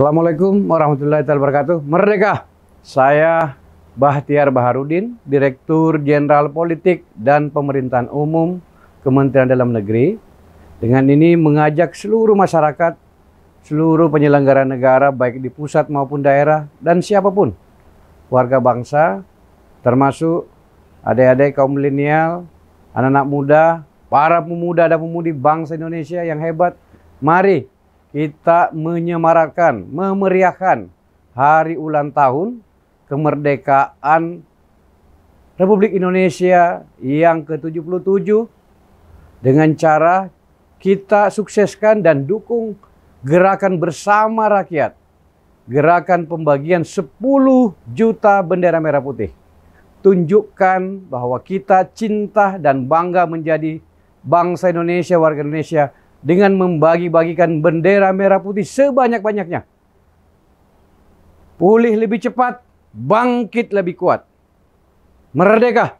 Assalamualaikum warahmatullahi wabarakatuh. Merdeka! Saya Bahtiar Baharudin, Direktur Jenderal Politik dan Pemerintahan Umum Kementerian Dalam Negeri. Dengan ini mengajak seluruh masyarakat, seluruh penyelenggara negara baik di pusat maupun daerah dan siapapun warga bangsa termasuk adik-adik kaum milenial, anak-anak muda, para pemuda dan pemudi bangsa Indonesia yang hebat. Mari kita menyemarakan, memeriahkan hari ulang tahun kemerdekaan Republik Indonesia yang ke-77 dengan cara kita sukseskan dan dukung gerakan bersama rakyat. Gerakan pembagian 10 juta bendera merah putih. Tunjukkan bahwa kita cinta dan bangga menjadi bangsa Indonesia, warga Indonesia dengan membagi-bagikan bendera merah putih sebanyak-banyaknya. Pulih lebih cepat, bangkit lebih kuat. Merdeka!